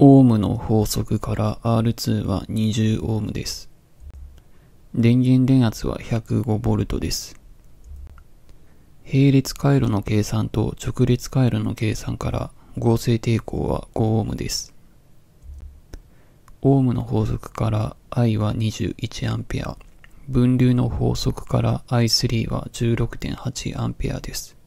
オームの法則から R2 は20オームです。電源電圧は 105V です。並列回路の計算と直列回路の計算から合成抵抗は5オームです。オームの法則から I は 21A、分流の法則から I3 は 16.8A です。